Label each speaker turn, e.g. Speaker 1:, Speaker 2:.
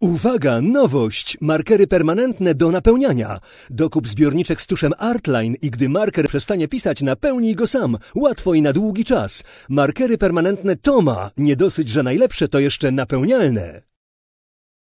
Speaker 1: Uwaga, nowość! Markery permanentne do napełniania. Dokup zbiorniczek z tuszem Artline i gdy marker przestanie pisać, napełnij go sam. Łatwo i na długi czas. Markery permanentne Toma. Nie dosyć, że najlepsze, to jeszcze napełnialne.